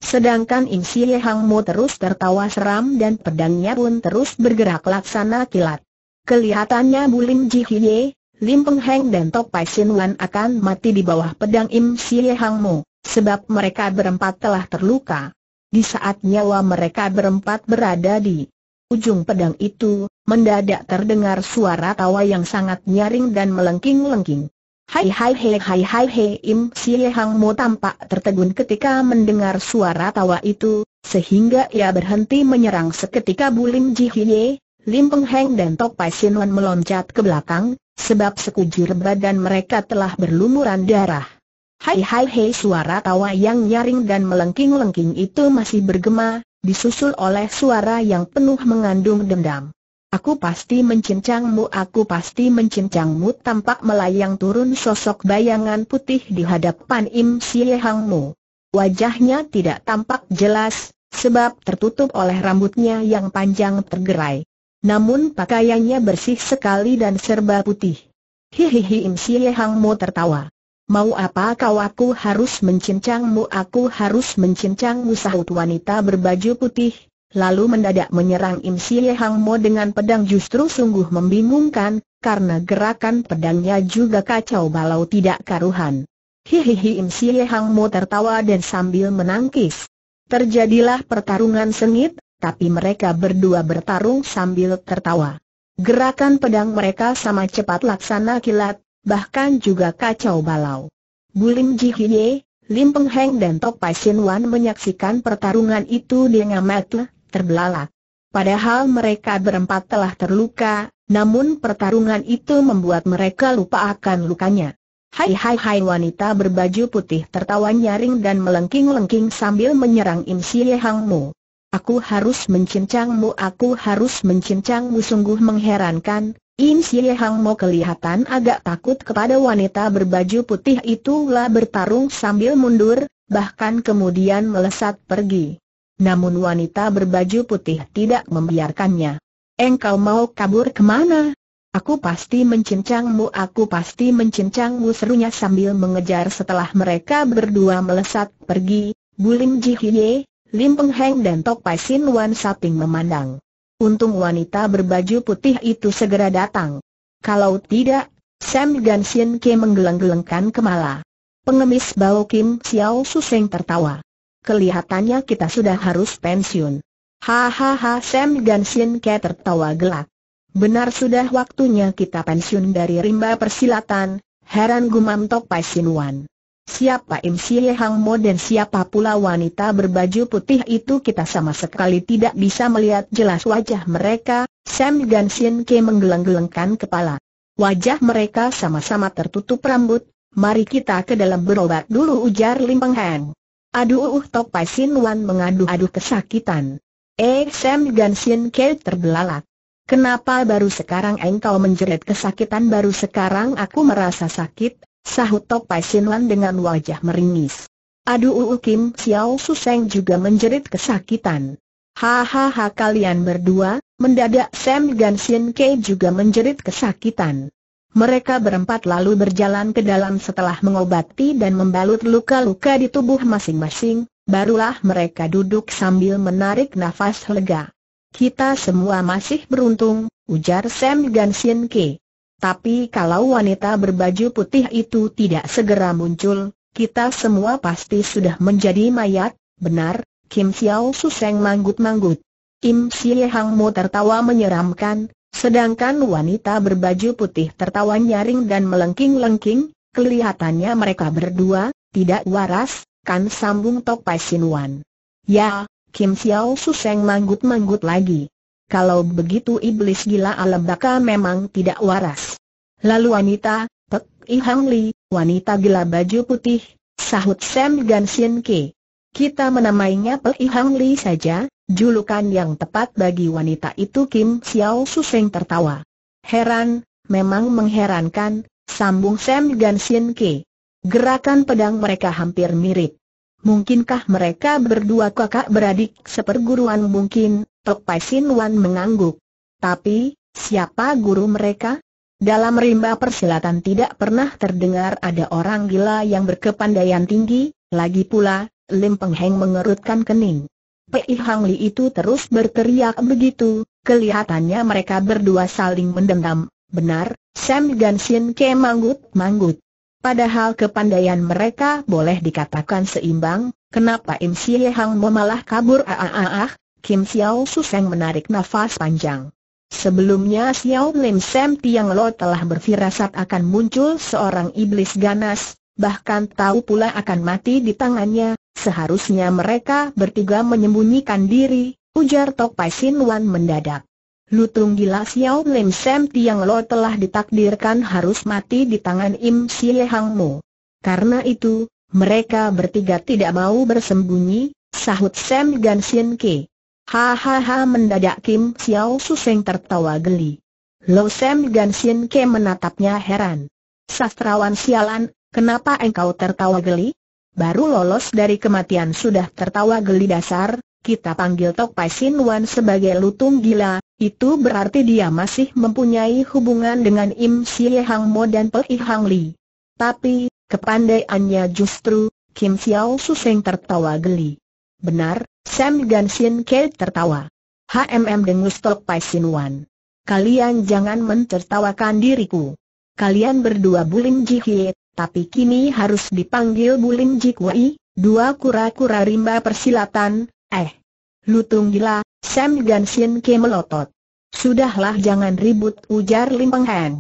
Sedangkan Im Siye Hang Mo terus tertawa seram dan pedangnya pun terus bergerak laksana kilat. Kelihatannya Bulim Ji Hye, Lim Peng Heng dan Pai Sin Wan akan mati di bawah pedang Im Sie Hang Mo, sebab mereka berempat telah terluka. Di saat nyawa mereka berempat berada di ujung pedang itu, mendadak terdengar suara tawa yang sangat nyaring dan melengking-lengking. Hai hai hei hai hai hei Im Sie Hang Mo tampak tertegun ketika mendengar suara tawa itu, sehingga ia berhenti menyerang seketika Bulim Ji Hye, Lim Peng Heng dan Tok Pai Sin Wan meloncat ke belakang, Sebab sekujur badan mereka telah berlumuran darah. Hai hai hai suara tawa yang nyaring dan melengking-lengking itu masih bergema, disusul oleh suara yang penuh mengandung dendam. Aku pasti mencincangmu, aku pasti mencincangmu tampak melayang turun sosok bayangan putih di hadapan Im Siye Hangmu. Wajahnya tidak tampak jelas, sebab tertutup oleh rambutnya yang panjang tergerai. Namun pakaiannya bersih sekali dan serba putih. Hihihi Im Siye Hang Mo tertawa. Mau apa kau aku harus mencincangmu aku harus mencincangmu sahut wanita berbaju putih, lalu mendadak menyerang Im Siye Hang Mo dengan pedang justru sungguh membingungkan, karena gerakan pedangnya juga kacau balau tidak karuhan. Hihihi Im Siye Hang Mo tertawa dan sambil menangkis. Terjadilah pertarungan sengit, tapi mereka berdua bertarung sambil tertawa. Gerakan pedang mereka sama cepat laksana kilat, bahkan juga kacau balau. Bulim Ji Hye, Lim Peng Heng dan Tok Pai Sin Wan menyaksikan pertarungan itu dengan mata terbelalak. Padahal mereka berempat telah terluka, namun pertarungan itu membuat mereka lupa akan lukanya. Hai hai hai wanita berbaju putih tertawa nyaring dan melengking-lengking sambil menyerang Im Siye Hang Mu. Aku harus mencincangmu aku harus mencincangmu sungguh mengherankan, Im Siye Hang Mo kelihatan agak takut kepada wanita berbaju putih itu, lah bertarung sambil mundur, bahkan kemudian melesat pergi. Namun wanita berbaju putih tidak membiarkannya. Engkau mau kabur kemana? Aku pasti mencincangmu, aku pasti mencincangmu serunya sambil mengejar setelah mereka berdua melesat pergi. Bulim Ji Hye, Lim Peng Heng dan Tok Pai Sin Wan Saping memandang. Untung wanita berbaju putih itu segera datang. Kalau tidak, Sam Gan Sin Ke menggeleng-gelengkan kemala. Pengemis bau Kim Xiao Seng tertawa. Kelihatannya kita sudah harus pensiun. Hahaha Sam Gan Sin Ke tertawa gelak. Benar sudah waktunya kita pensiun dari rimba persilatan, heran gumam Tok Pai Sin Wan. Siapa Im Xie Hang Mo dan siapa pula wanita berbaju putih itu kita sama sekali tidak bisa melihat jelas wajah mereka, Sam Gan Sin Ke menggeleng-gelengkan kepala. Wajah mereka sama-sama tertutup rambut, mari kita ke dalam berobat dulu ujar Lim Peng Heng. Aduh uh, uh Tok Pai Sin Wan mengadu-adu kesakitan. Eh Sam Gan Sin Ke terbelalak. Kenapa baru sekarang engkau menjerit kesakitan baru sekarang aku merasa sakit, Sahut Tok Sin Lan dengan wajah meringis. Aduh Uu Kim Xiao Suseng juga menjerit kesakitan. Hahaha kalian berdua, mendadak Sam Gan Sin Kei juga menjerit kesakitan. Mereka berempat lalu berjalan ke dalam setelah mengobati dan membalut luka-luka di tubuh masing-masing, barulah mereka duduk sambil menarik nafas lega. Kita semua masih beruntung, ujar Sam Gan Sin Kei. Tapi kalau wanita berbaju putih itu tidak segera muncul, kita semua pasti sudah menjadi mayat, benar, Kim Xiao Suseng manggut-manggut. Im Xie Hang Mo tertawa menyeramkan, sedangkan wanita berbaju putih tertawa nyaring dan melengking-lengking, kelihatannya mereka berdua, tidak waras, kan sambung Tok Pai Sin Wan. Ya, Kim Xiao Suseng manggut-manggut lagi. Kalau begitu iblis gila alam memang tidak waras. Lalu wanita, Pek I Hang Li, wanita gila baju putih, sahut Sam Gan Ke. Kita menamainya Pek I Hang Li saja, julukan yang tepat bagi wanita itu Kim Xiao Suseng tertawa. Heran, memang mengherankan, sambung Sam Gan Ke. Gerakan pedang mereka hampir mirip. Mungkinkah mereka berdua kakak beradik seperguruan mungkin, Pai Sin Wan mengangguk. Tapi, siapa guru mereka? Dalam rimba persilatan tidak pernah terdengar ada orang gila yang berkepandaian tinggi, lagi pula, Lim Peng Heng mengerutkan kening. Pei Hang Li itu terus berteriak begitu, kelihatannya mereka berdua saling mendendam, benar, Sam Gan Gansin ke manggut-manggut. Padahal kepandaian mereka boleh dikatakan seimbang, kenapa Im Hang malah kabur Aaah! Ah, ah, ah? Kim Xiao Suseng menarik nafas panjang. Sebelumnya Xiao Lim Sam Tiang Lo telah berfirasat akan muncul seorang iblis ganas, bahkan tahu pula akan mati di tangannya, seharusnya mereka bertiga menyembunyikan diri, ujar Tok Pai Sin Wan mendadak. Lutung gila Xiao Lim Sam Tiang Lo telah ditakdirkan harus mati di tangan Im Xie Hang Mo. Karena itu, mereka bertiga tidak mau bersembunyi, sahut Sam Gan Sin Ke. Hahaha mendadak Kim Xiao Suseng tertawa geli. Lo Sam Gan Sin Ke menatapnya heran. Sastrawan sialan, kenapa engkau tertawa geli? Baru lolos dari kematian sudah tertawa geli dasar, kita panggil Tok Pai Sin Wan sebagai lutung gila, itu berarti dia masih mempunyai hubungan dengan Im Sie Hang Mo dan Pei Hang Li. Tapi, kepandaiannya justru, Kim Xiao Suseng tertawa geli. Benar, Sam Gansin Kei tertawa. HMM dengus Tok Pai Sin Wan. Kalian jangan mencertawakan diriku. Kalian berdua Bulim Ji Hie, tapi kini harus dipanggil Bulim Ji Kui, dua kura-kura rimba persilatan, eh. Lutung gila, Sam Gansin Kei melotot. Sudahlah jangan ribut ujar Lim Peng Heng.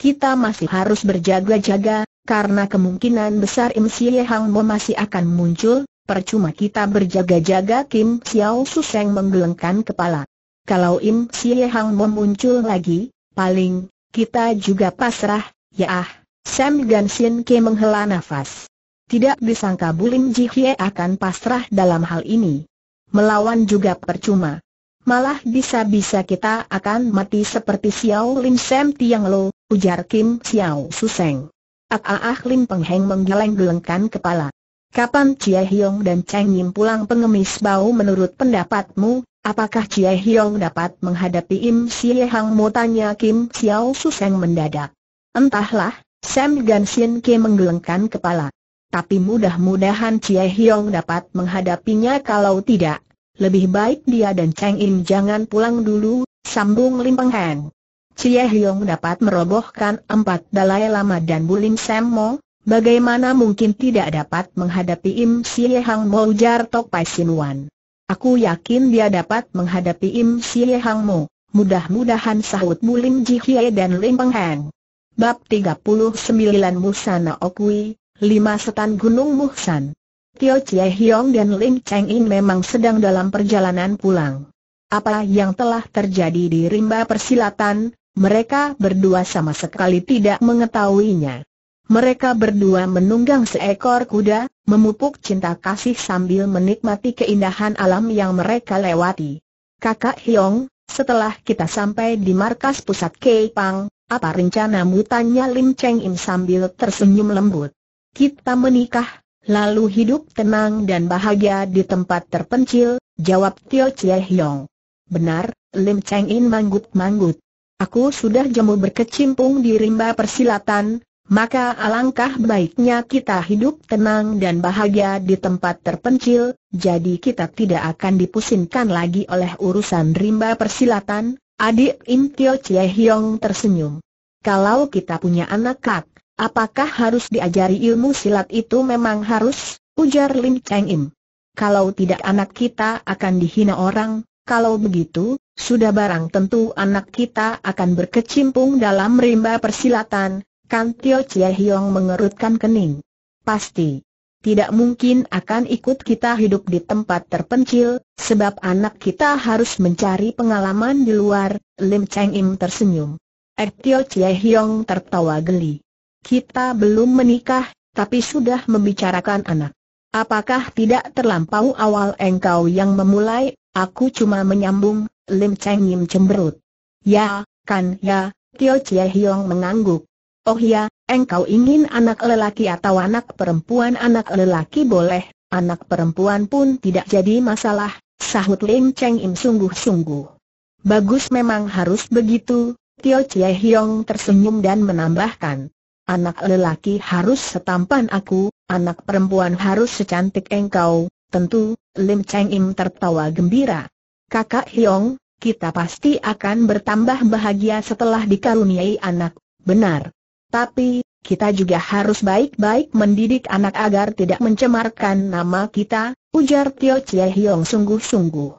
Kita masih harus berjaga-jaga, karena kemungkinan besar Im Hang Mo masih akan muncul, percuma kita berjaga-jaga Kim Xiao Suseng menggelengkan kepala. Kalau Im Xie Hang muncul lagi, paling, kita juga pasrah, ya ah, Sam Gan Sin Ke menghela nafas. Tidak disangka Bulim Ji Hye akan pasrah dalam hal ini. Melawan juga percuma. Malah bisa-bisa kita akan mati seperti Xiao Lim Sam Tiang Lo, ujar Kim Xiao Suseng. Ah ak ah, ah Lim Peng Heng menggeleng-gelengkan kepala. Kapan Chia Hiong dan Cheng Yim pulang pengemis bau menurut pendapatmu? Apakah Chia Hiong dapat menghadapi Im Sie Hang Mo tanya Kim Xiao Suseng mendadak. Entahlah, Sam Gan Sien Ke menggelengkan kepala. Tapi mudah-mudahan Chia Hiong dapat menghadapinya kalau tidak. Lebih baik dia dan Cheng Yim jangan pulang dulu, sambung Lim Peng Heng. Cie Hiong dapat merobohkan empat dalai lama dan Bulim Sam Mo, Bagaimana mungkin tidak dapat menghadapi Im Siye Hang Mo ujar Sin Wan. Aku yakin dia dapat menghadapi Im Siye Hang Mo. Mudah-mudahan sahut Bulim Ji Hye dan Lim Peng Heng. Bab 39 Musana Okui, 5 Setan Gunung Muhsan. Tio Chie Hiong dan Lim Cheng In memang sedang dalam perjalanan pulang. Apa yang telah terjadi di rimba persilatan, mereka berdua sama sekali tidak mengetahuinya mereka berdua menunggang seekor kuda, memupuk cinta kasih sambil menikmati keindahan alam yang mereka lewati. Kakak Hiong, setelah kita sampai di markas pusat Keipang, apa rencana Tanya Lim Cheng Im sambil tersenyum lembut. Kita menikah, lalu hidup tenang dan bahagia di tempat terpencil, jawab Tio Chie Hiong. Benar, Lim Cheng Im manggut-manggut. Aku sudah jemu berkecimpung di rimba persilatan, maka alangkah baiknya kita hidup tenang dan bahagia di tempat terpencil, jadi kita tidak akan dipusingkan lagi oleh urusan rimba persilatan, adik Im Tio Chie Hiong tersenyum. Kalau kita punya anak kak, apakah harus diajari ilmu silat itu memang harus, ujar Lim Cheng Im. Kalau tidak anak kita akan dihina orang, kalau begitu, sudah barang tentu anak kita akan berkecimpung dalam rimba persilatan, Kan Tio Chie Hiong mengerutkan kening. Pasti. Tidak mungkin akan ikut kita hidup di tempat terpencil, sebab anak kita harus mencari pengalaman di luar, Lim Cheng Im tersenyum. Ek er Tio Chie Hiong tertawa geli. Kita belum menikah, tapi sudah membicarakan anak. Apakah tidak terlampau awal engkau yang memulai, aku cuma menyambung, Lim Cheng Im cemberut. Ya, kan ya, Tio Chie Hiong mengangguk. Oh ya, engkau ingin anak lelaki atau anak perempuan anak lelaki boleh, anak perempuan pun tidak jadi masalah, sahut Lim Cheng Im sungguh-sungguh. Bagus memang harus begitu, Tio Chie Hiong tersenyum dan menambahkan. Anak lelaki harus setampan aku, anak perempuan harus secantik engkau, tentu, Lim Cheng Im tertawa gembira. Kakak Hiong, kita pasti akan bertambah bahagia setelah dikaruniai anak, benar. Tapi, kita juga harus baik-baik mendidik anak agar tidak mencemarkan nama kita, ujar Tio Chie Hiong sungguh-sungguh.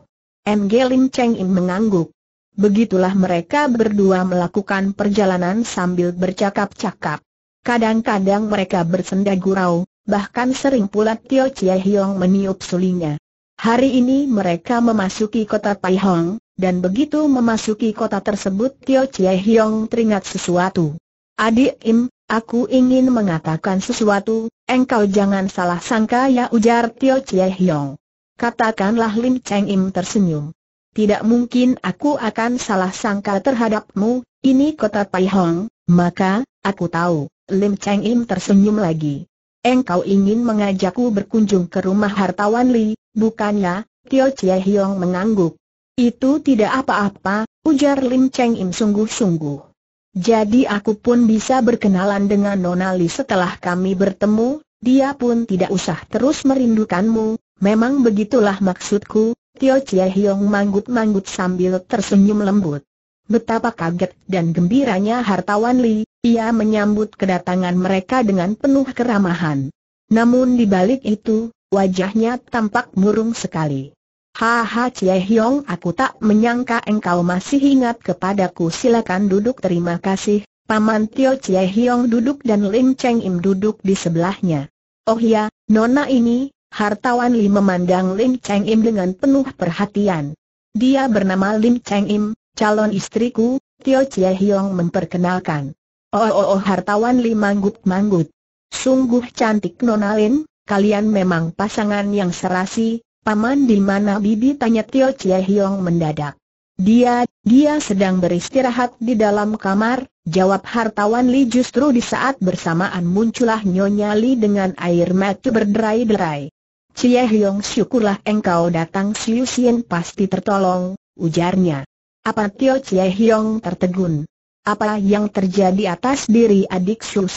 MG Lim Cheng Im mengangguk. Begitulah mereka berdua melakukan perjalanan sambil bercakap-cakap. Kadang-kadang mereka bersenda gurau, bahkan sering pula Tio Chie Hiong meniup sulinya. Hari ini mereka memasuki kota Hong, dan begitu memasuki kota tersebut Tio Chie Hiong teringat sesuatu. Adik Im, aku ingin mengatakan sesuatu, engkau jangan salah sangka ya ujar Tio Chie Hiong. Katakanlah Lim Cheng Im tersenyum. Tidak mungkin aku akan salah sangka terhadapmu, ini kota Pai Hong, maka, aku tahu, Lim Cheng Im tersenyum lagi. Engkau ingin mengajakku berkunjung ke rumah hartawan Li, bukannya, Tio Chie Hiong mengangguk. Itu tidak apa-apa, ujar Lim Cheng Im sungguh-sungguh. Jadi aku pun bisa berkenalan dengan Nonali setelah kami bertemu, dia pun tidak usah terus merindukanmu, memang begitulah maksudku, Tio Chia Hiong manggut-manggut sambil tersenyum lembut. Betapa kaget dan gembiranya hartawan Li, ia menyambut kedatangan mereka dengan penuh keramahan. Namun di balik itu, wajahnya tampak murung sekali. Haha Cie Hiong aku tak menyangka engkau masih ingat kepadaku silakan duduk terima kasih. Paman Tio Cie Hiong duduk dan Lim Cheng Im duduk di sebelahnya. Oh ya, nona ini, hartawan Li memandang Lim Cheng Im dengan penuh perhatian. Dia bernama Lim Cheng Im, calon istriku, Tio Cie Hiong memperkenalkan. Oh oh oh hartawan Li manggut-manggut. Sungguh cantik nona Lim, kalian memang pasangan yang serasi, Paman di mana bibi tanya Tio Chie Hiong mendadak. Dia, dia sedang beristirahat di dalam kamar, jawab hartawan Li justru di saat bersamaan muncullah Nyonya Li dengan air mata berderai-derai. Chie Hiong syukurlah engkau datang Siu Sien pasti tertolong, ujarnya. Apa Tio Chie Hiong tertegun? Apa yang terjadi atas diri adik Siu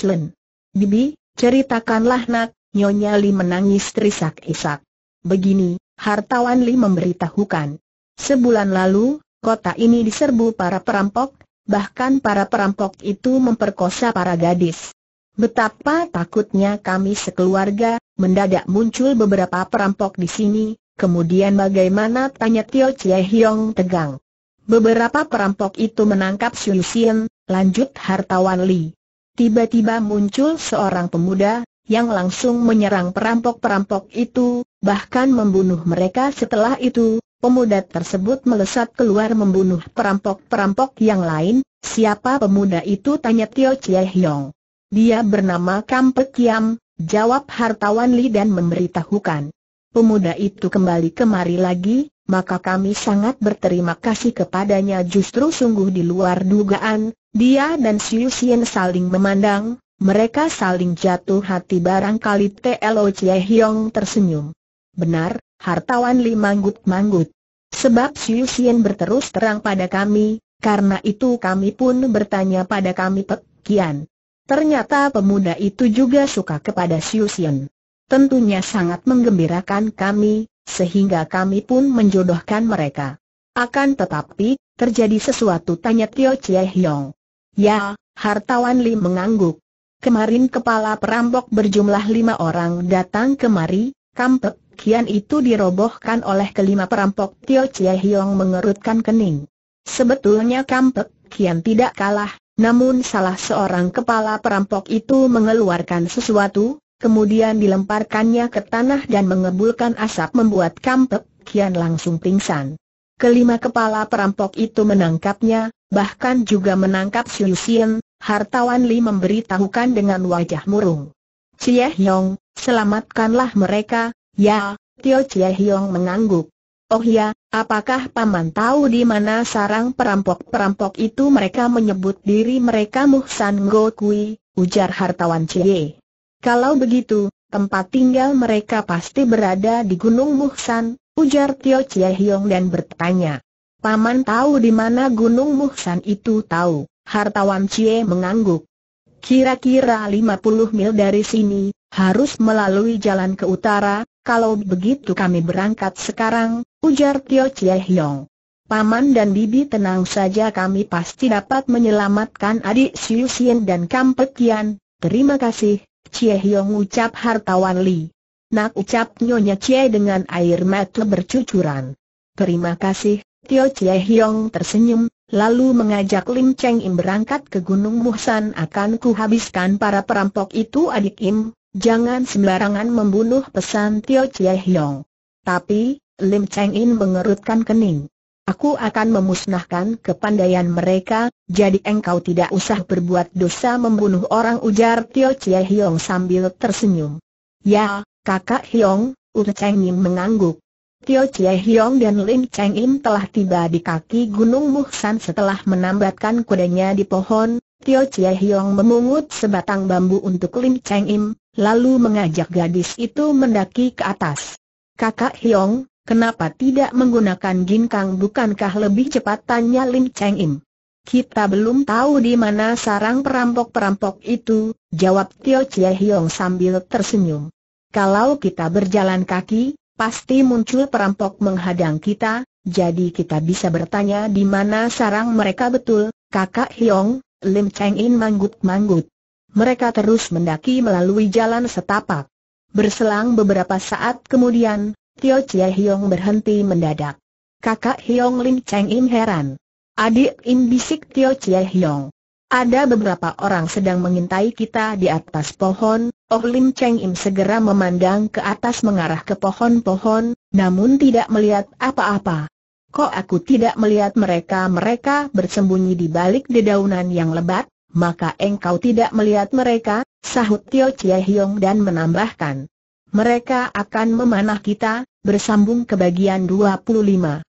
Bibi, ceritakanlah nak, Nyonya Li menangis terisak-isak. Begini, hartawan Li memberitahukan. Sebulan lalu, kota ini diserbu para perampok, bahkan para perampok itu memperkosa para gadis. Betapa takutnya kami sekeluarga, mendadak muncul beberapa perampok di sini, kemudian bagaimana tanya Tio Chie Hiong tegang. Beberapa perampok itu menangkap Xu Xian, lanjut hartawan Li. Tiba-tiba muncul seorang pemuda, yang langsung menyerang perampok-perampok itu, bahkan membunuh mereka setelah itu, pemuda tersebut melesat keluar membunuh perampok-perampok yang lain, siapa pemuda itu tanya Tio Chie Hiong. Dia bernama Kampek Pek Yam, jawab hartawan Li dan memberitahukan. Pemuda itu kembali kemari lagi, maka kami sangat berterima kasih kepadanya justru sungguh di luar dugaan, dia dan Siu Sien saling memandang, mereka saling jatuh hati barangkali T.L.O. Chie Hiong tersenyum. Benar, hartawan Li manggut-manggut. Sebab Siu Sien berterus terang pada kami, karena itu kami pun bertanya pada kami Pek Kian. Ternyata pemuda itu juga suka kepada Siu Sien. Tentunya sangat menggembirakan kami, sehingga kami pun menjodohkan mereka. Akan tetapi, terjadi sesuatu tanya Tio Chie Hiong. Ya, hartawan Li mengangguk. Kemarin kepala perampok berjumlah lima orang datang kemari, kampek kian itu dirobohkan oleh kelima perampok Tio Chie Hiong mengerutkan kening. Sebetulnya kampek kian tidak kalah, namun salah seorang kepala perampok itu mengeluarkan sesuatu, kemudian dilemparkannya ke tanah dan mengebulkan asap membuat kampek kian langsung pingsan. Kelima kepala perampok itu menangkapnya, bahkan juga menangkap Siu Sien, Hartawan Li memberitahukan dengan wajah murung. Chie Hiong, selamatkanlah mereka, ya, Tio Chie Hiong mengangguk. Oh ya, apakah Paman tahu di mana sarang perampok-perampok itu mereka menyebut diri mereka Muhsan Gokui, ujar hartawan Cie. Kalau begitu, tempat tinggal mereka pasti berada di Gunung Muhsan, ujar Tio Chie Hiong dan bertanya. Paman tahu di mana Gunung Muhsan itu tahu. Hartawan Cie mengangguk. Kira-kira 50 mil dari sini, harus melalui jalan ke utara, kalau begitu kami berangkat sekarang, ujar Tio Cie Hiong. Paman dan Bibi tenang saja kami pasti dapat menyelamatkan adik Siu Sien dan Kampek Kian, terima kasih, Cie Hiong ucap hartawan Li. Nak ucap Nyonya Cie dengan air mata bercucuran. Terima kasih, Tio Cie Hiong tersenyum, lalu mengajak Lim Cheng Im berangkat ke Gunung Muhsan akan kuhabiskan para perampok itu adik Im, jangan sembarangan membunuh pesan Tio Chie Hiong. Tapi, Lim Cheng Im mengerutkan kening. Aku akan memusnahkan kepandaian mereka, jadi engkau tidak usah berbuat dosa membunuh orang ujar Tio Chie Hiong sambil tersenyum. Ya, kakak Hiong, Ut Cheng Im mengangguk. Tio Chie Hiong dan Lim Cheng Im telah tiba di kaki Gunung Muhsan setelah menambatkan kudanya di pohon, Tio Chie Hiong memungut sebatang bambu untuk Lim Cheng Im, lalu mengajak gadis itu mendaki ke atas. Kakak Hiong, kenapa tidak menggunakan ginkang bukankah lebih cepat tanya Lim Cheng Im. Kita belum tahu di mana sarang perampok-perampok itu, jawab Tio Chie Hiong sambil tersenyum. Kalau kita berjalan kaki, pasti muncul perampok menghadang kita, jadi kita bisa bertanya di mana sarang mereka betul, kakak Hiong, Lim Cheng In manggut-manggut. Mereka terus mendaki melalui jalan setapak. Berselang beberapa saat kemudian, Tio Chia Hiong berhenti mendadak. Kakak Hiong Lim Cheng In heran. Adik In bisik Tio Chia Hiong. Ada beberapa orang sedang mengintai kita di atas pohon, Oh Lim Cheng Im segera memandang ke atas mengarah ke pohon-pohon, namun tidak melihat apa-apa. Kok aku tidak melihat mereka-mereka bersembunyi di balik dedaunan yang lebat, maka engkau tidak melihat mereka, sahut Tio Chie Hiong dan menambahkan. Mereka akan memanah kita, bersambung ke bagian 25.